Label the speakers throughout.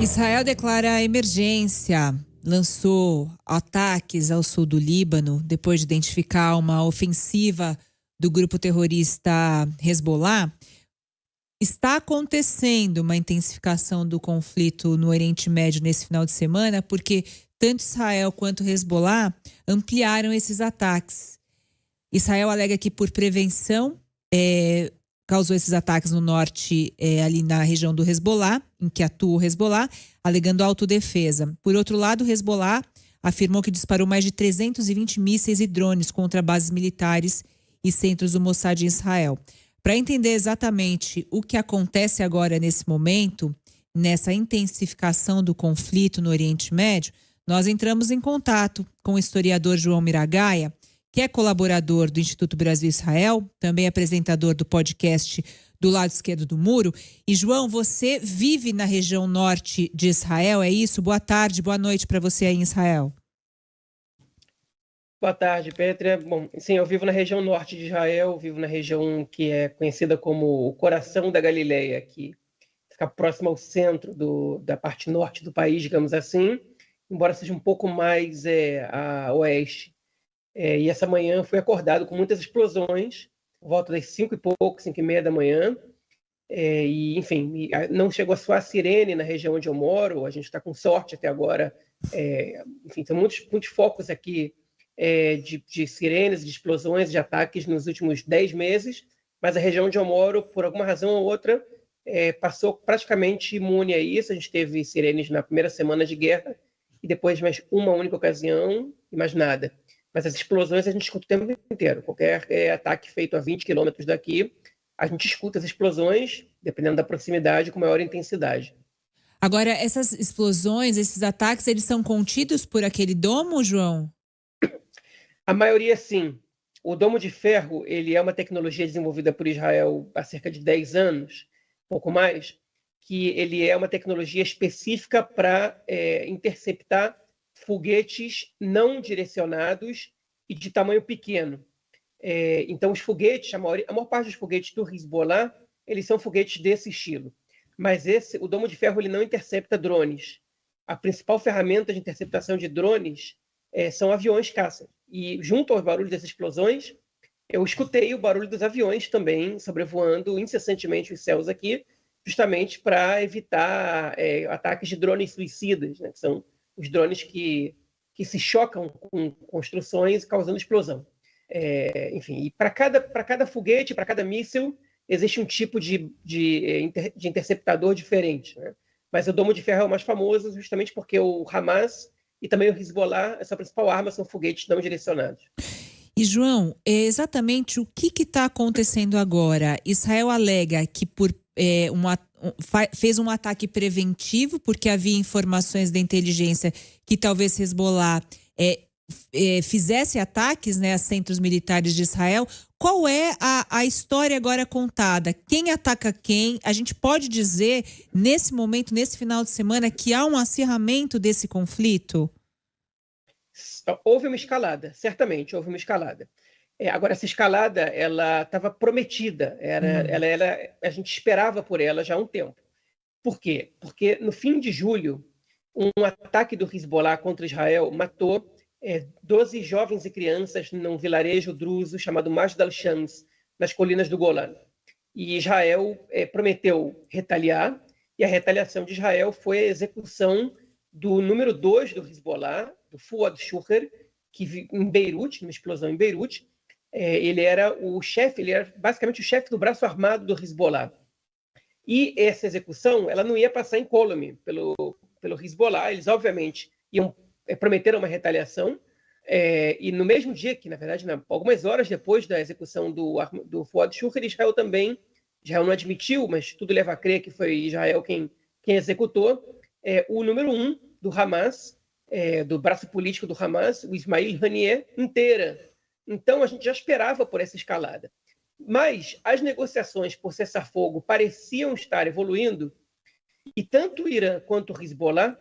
Speaker 1: Israel declara emergência, lançou ataques ao sul do Líbano depois de identificar uma ofensiva do grupo terrorista Hezbollah. Está acontecendo uma intensificação do conflito no Oriente Médio nesse final de semana, porque tanto Israel quanto Hezbollah ampliaram esses ataques. Israel alega que, por prevenção, é, causou esses ataques no norte, é, ali na região do Hezbollah, em que atua o Hezbollah, alegando autodefesa. Por outro lado, o Hezbollah afirmou que disparou mais de 320 mísseis e drones contra bases militares e centros do Mossad em Israel. Para entender exatamente o que acontece agora nesse momento, nessa intensificação do conflito no Oriente Médio, nós entramos em contato com o historiador João Miragaia, que é colaborador do Instituto Brasil Israel, também apresentador do podcast do lado esquerdo do muro. E João, você vive na região norte de Israel, é isso? Boa tarde, boa noite para você aí em Israel.
Speaker 2: Boa tarde, Petra. Bom, sim, eu vivo na região norte de Israel, vivo na região que é conhecida como o coração da Galileia, que fica próximo ao centro do, da parte norte do país, digamos assim, embora seja um pouco mais é, a oeste é, e essa manhã fui acordado com muitas explosões, volta das cinco e pouco, cinco e meia da manhã. É, e, enfim, não chegou a soar a sirene na região onde eu moro, a gente está com sorte até agora. É, enfim, tem muitos, muitos focos aqui é, de, de sirenes, de explosões, de ataques nos últimos dez meses, mas a região onde eu moro, por alguma razão ou outra, é, passou praticamente imune a isso. A gente teve sirenes na primeira semana de guerra e depois mais uma única ocasião e mais nada mas as explosões a gente escuta o tempo inteiro. Qualquer é, ataque feito a 20 quilômetros daqui, a gente escuta as explosões, dependendo da proximidade, com maior intensidade.
Speaker 1: Agora, essas explosões, esses ataques, eles são contidos por aquele domo, João?
Speaker 2: A maioria sim. O domo de ferro, ele é uma tecnologia desenvolvida por Israel há cerca de 10 anos, pouco mais, que ele é uma tecnologia específica para é, interceptar foguetes não direcionados e de tamanho pequeno. É, então, os foguetes, a maior, a maior, parte dos foguetes do Hezbollah, eles são foguetes desse estilo. Mas esse, o Domo de Ferro ele não intercepta drones. A principal ferramenta de interceptação de drones é, são aviões caça. E junto aos barulhos dessas explosões, eu escutei o barulho dos aviões também sobrevoando incessantemente os céus aqui, justamente para evitar é, ataques de drones suicidas, né, que são os drones que, que se chocam com construções causando explosão. É, enfim, e para cada, cada foguete, para cada míssil, existe um tipo de, de, é, de interceptador diferente. Né? Mas o Domo de Ferro é o mais famoso, justamente porque o Hamas e também o Hezbollah, essa principal arma, são foguetes não direcionados.
Speaker 1: E, João, é exatamente o que está acontecendo agora? Israel alega que, por é, uma, fez um ataque preventivo, porque havia informações da inteligência que talvez Hezbollah é, é, fizesse ataques né, a centros militares de Israel. Qual é a, a história agora contada? Quem ataca quem? A gente pode dizer, nesse momento, nesse final de semana, que há um acirramento desse conflito?
Speaker 2: Houve uma escalada, certamente houve uma escalada. É, agora, essa escalada, ela estava prometida, era, uhum. ela, ela, a gente esperava por ela já há um tempo. Por quê? Porque no fim de julho, um ataque do Hezbollah contra Israel matou é, 12 jovens e crianças num vilarejo druso chamado Majdal Shams, nas colinas do Golã. E Israel é, prometeu retaliar, e a retaliação de Israel foi a execução do número 2 do Hezbollah, do Fuad Shuker, que em Beirute, numa explosão em Beirute, é, ele era o chefe, ele era basicamente o chefe do braço armado do Hezbollah. E essa execução, ela não ia passar incólume pelo, pelo Hezbollah. Eles, obviamente, iam, é, prometeram uma retaliação. É, e no mesmo dia, que na verdade, algumas horas depois da execução do, do Fuad Shukri, Israel também, Israel não admitiu, mas tudo leva a crer que foi Israel quem, quem executou, é, o número um do Hamas, é, do braço político do Hamas, o Ismail Haniyeh, inteira então, a gente já esperava por essa escalada. Mas as negociações por cessar-fogo pareciam estar evoluindo, e tanto o Irã quanto o Hezbollah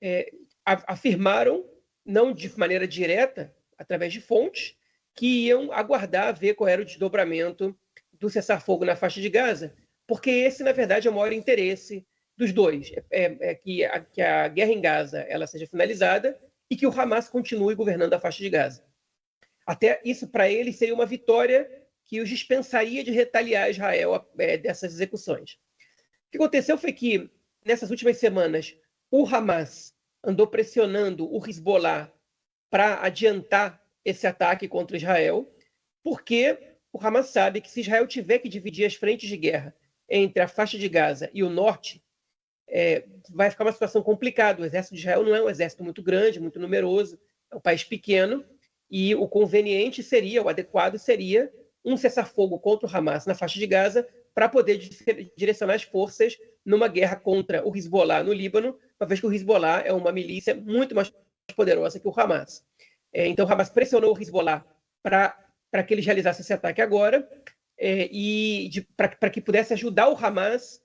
Speaker 2: é, afirmaram, não de maneira direta, através de fontes, que iam aguardar ver qual era o desdobramento do cessar-fogo na faixa de Gaza, porque esse, na verdade, é o maior interesse dos dois, é, é, é que, a, que, a, guerra em Gaza ela seja finalizada e que o Hamas continue governando a faixa de Gaza. Até isso para ele seria uma vitória que os dispensaria de retaliar Israel é, dessas execuções. O que aconteceu foi que, nessas últimas semanas, o Hamas andou pressionando o Hezbollah para adiantar esse ataque contra Israel, porque o Hamas sabe que se Israel tiver que dividir as frentes de guerra entre a faixa de Gaza e o norte, é, vai ficar uma situação complicada. O exército de Israel não é um exército muito grande, muito numeroso, é um país pequeno, e o conveniente seria, o adequado seria, um cessar-fogo contra o Hamas na faixa de Gaza para poder direcionar as forças numa guerra contra o Hezbollah no Líbano, uma vez que o Hezbollah é uma milícia muito mais poderosa que o Hamas. É, então, o Hamas pressionou o Hezbollah para que eles realizassem esse ataque agora é, e para que pudesse ajudar o Hamas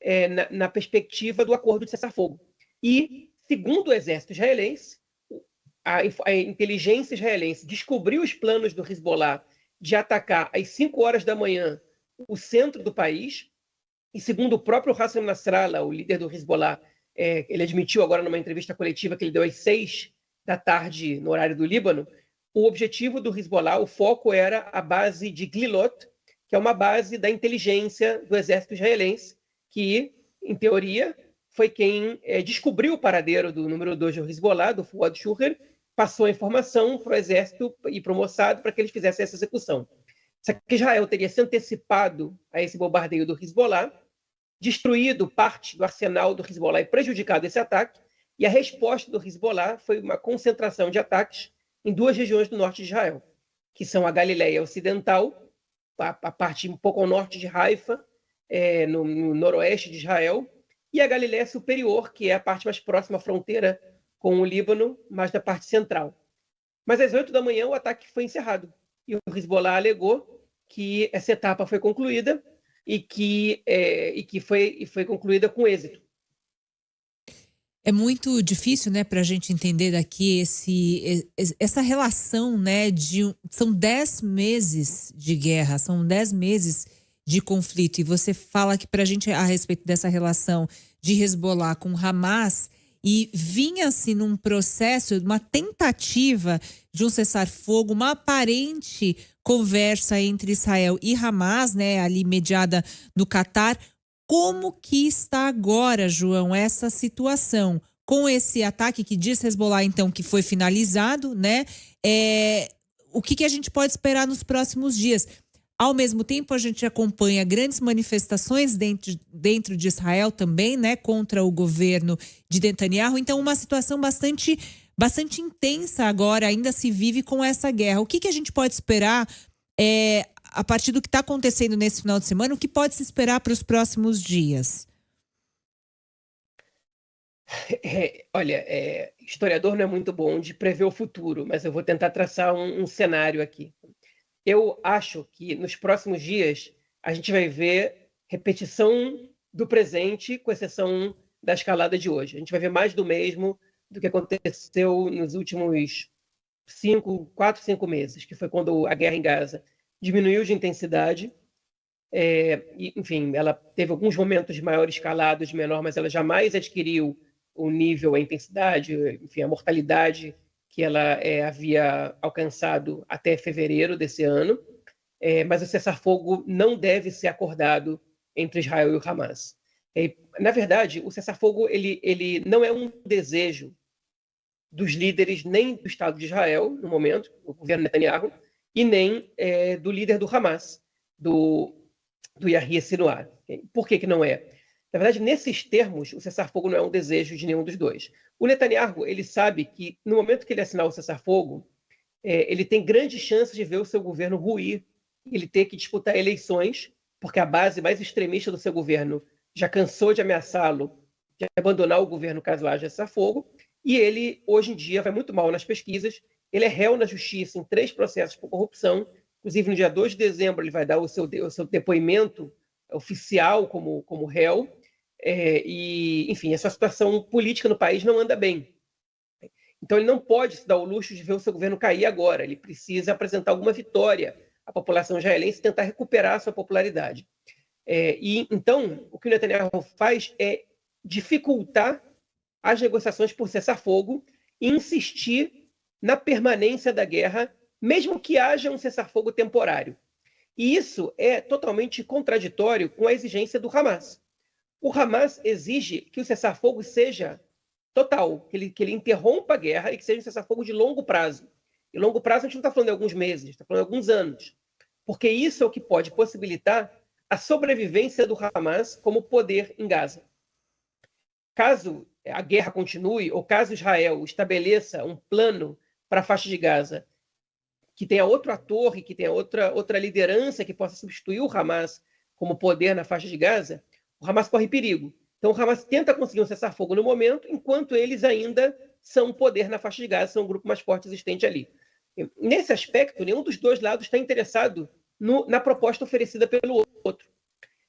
Speaker 2: é, na, na perspectiva do acordo de cessar-fogo. E, segundo o exército israelense, a, a inteligência israelense descobriu os planos do Hezbollah de atacar às 5 horas da manhã o centro do país, e segundo o próprio Hassan Nasrallah, o líder do Hezbollah, é, ele admitiu agora numa entrevista coletiva que ele deu às 6 da tarde no horário do Líbano, o objetivo do Hezbollah, o foco era a base de Glilot, que é uma base da inteligência do exército israelense, que, em teoria, foi quem é, descobriu o paradeiro do número 2 do Hezbollah, do Fuad Shuker passou a informação para o exército e para o Mossad para que eles fizessem essa execução. Só que Israel teria se antecipado a esse bombardeio do Hezbollah, destruído parte do arsenal do Hezbollah e prejudicado esse ataque, e a resposta do Hezbollah foi uma concentração de ataques em duas regiões do norte de Israel, que são a Galileia Ocidental, a, parte um pouco ao norte de Haifa, é, no, no noroeste de Israel, e a Galileia Superior, que é a parte mais próxima à fronteira com o Líbano, mas da parte central. Mas às 8 da manhã o ataque foi encerrado e o Hezbollah alegou que essa etapa foi concluída e que, é, e que foi, e foi concluída com êxito.
Speaker 1: É muito difícil, né, para a gente entender daqui esse, essa relação, né, de são dez meses de guerra, são dez meses de conflito e você fala que para a gente a respeito dessa relação de Hezbollah com Hamas e vinha-se num processo, uma tentativa de um cessar-fogo, uma aparente conversa entre Israel e Hamas, né, ali mediada no Catar. Como que está agora, João, essa situação? Com esse ataque que diz Hezbollah, então, que foi finalizado, né? É, o que, que a gente pode esperar nos próximos dias? Ao mesmo tempo, a gente acompanha grandes manifestações dentro, dentro de Israel também, né, contra o governo de Netanyahu. Então, uma situação bastante, bastante intensa agora, ainda se vive com essa guerra. O que, que a gente pode esperar é, a partir do que está acontecendo nesse final de semana? O que pode se esperar para os próximos dias?
Speaker 2: É, olha, é, historiador não é muito bom de prever o futuro, mas eu vou tentar traçar um, um cenário aqui eu acho que nos próximos dias a gente vai ver repetição do presente, com exceção da escalada de hoje. A gente vai ver mais do mesmo do que aconteceu nos últimos cinco, quatro, cinco meses, que foi quando a guerra em Gaza diminuiu de intensidade. É, enfim, ela teve alguns momentos de maior escalada, de menor, mas ela jamais adquiriu o nível, a intensidade, enfim, a mortalidade que ela é, havia alcançado até fevereiro desse ano, é, mas o cessar-fogo não deve ser acordado entre Israel e o Hamas. É, na verdade, o cessar-fogo ele, ele não é um desejo dos líderes nem do Estado de Israel, no momento, o governo Netanyahu, e nem eh, do líder do Hamas, do, do Yahya Sinwar. Por que, que não é? Na verdade, nesses termos, o cessar-fogo não é um desejo de nenhum dos dois. O Netanyahu, ele sabe que no momento que ele assinar o cessar-fogo, é, ele tem grandes chances de ver o seu governo ruir, ele ter que disputar eleições, porque a base mais extremista do seu governo já cansou de ameaçá-lo, de abandonar o governo caso haja cessar-fogo, e ele, hoje em dia, vai muito mal nas pesquisas, ele é réu na justiça em três processos por corrupção, inclusive no dia 2 de dezembro ele vai dar o seu, o seu depoimento oficial como, como réu, é, e, enfim, essa situação política no país não anda bem. Então, ele não pode se dar o luxo de ver o seu governo cair agora. Ele precisa apresentar alguma vitória à população israelense e tentar recuperar a sua popularidade. É, e então, o que o Netanyahu faz é dificultar as negociações por cessar-fogo e insistir na permanência da guerra, mesmo que haja um cessar-fogo temporário. E isso é totalmente contraditório com a exigência do Hamas. O Hamas exige que o cessar-fogo seja total, que ele, que ele interrompa a guerra e que seja um cessar-fogo de longo prazo. E longo prazo a gente não está falando de alguns meses, está falando de alguns anos. Porque isso é o que pode possibilitar a sobrevivência do Hamas como poder em Gaza. Caso a guerra continue, ou caso Israel estabeleça um plano para a faixa de Gaza que tenha outro ator e que tenha outra, outra liderança que possa substituir o Hamas como poder na faixa de Gaza, o Hamas corre perigo. Então, o Hamas tenta conseguir um cessar-fogo no momento, enquanto eles ainda são poder na faixa de Gaza, são o grupo mais forte existente ali. Nesse aspecto, nenhum dos dois lados está interessado no, na proposta oferecida pelo outro.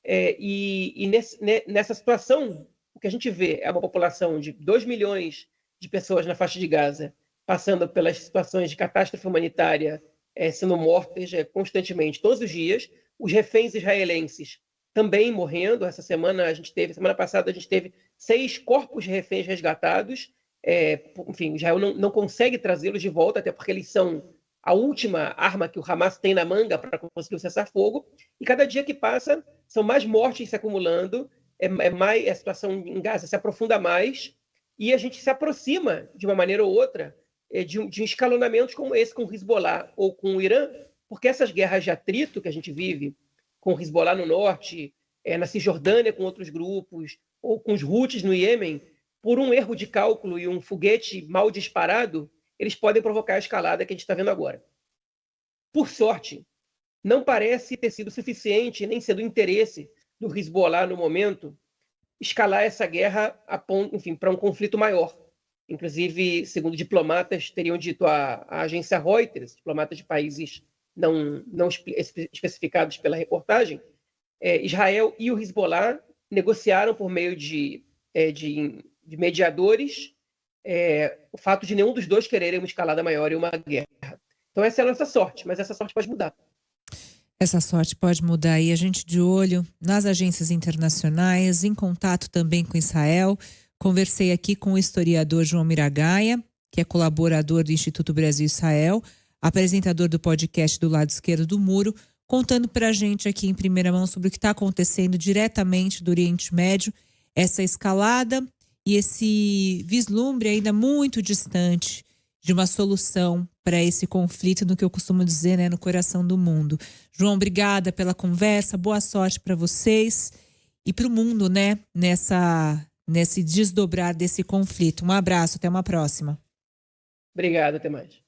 Speaker 2: É, e, e nesse, nessa situação, o que a gente vê é uma população de 2 milhões de pessoas na faixa de Gaza passando pelas situações de catástrofe humanitária, é, sendo mortas é, constantemente, todos os dias. Os reféns israelenses também morrendo. Essa semana a gente teve, semana passada a gente teve seis corpos de reféns resgatados. É, enfim, Israel não, não consegue trazê-los de volta, até porque eles são a última arma que o Hamas tem na manga para conseguir cessar fogo. E cada dia que passa, são mais mortes se acumulando, é, é mais, a situação em Gaza se aprofunda mais, e a gente se aproxima, de uma maneira ou outra, é, de, de escalonamentos como esse com o Hezbollah ou com o Irã, porque essas guerras de atrito que a gente vive, com o Hezbollah no norte, é, na Cisjordânia com outros grupos, ou com os Houthis no Iêmen, por um erro de cálculo e um foguete mal disparado, eles podem provocar a escalada que a gente está vendo agora. Por sorte, não parece ter sido suficiente, nem sendo interesse do Hezbollah no momento, escalar essa guerra para um conflito maior. Inclusive, segundo diplomatas, teriam dito à, agência Reuters, diplomatas de países não, não especificados pela reportagem, é, Israel e o Hezbollah negociaram por meio de, é, de, de, mediadores é, o fato de nenhum dos dois quererem uma escalada maior e uma guerra. Então, essa é a nossa sorte, mas essa sorte pode mudar.
Speaker 1: Essa sorte pode mudar e a gente de olho nas agências internacionais, em contato também com Israel. Conversei aqui com o historiador João Miragaia, que é colaborador do Instituto Brasil Israel apresentador do podcast do lado esquerdo do muro, contando para a gente aqui em primeira mão sobre o que está acontecendo diretamente do Oriente Médio, essa escalada e esse vislumbre ainda muito distante de uma solução para esse conflito, no que eu costumo dizer, né, no coração do mundo. João, obrigada pela conversa, boa sorte para vocês e para o mundo, né, nessa nesse desdobrar desse conflito. Um abraço, até uma próxima.
Speaker 2: Obrigada. até mais.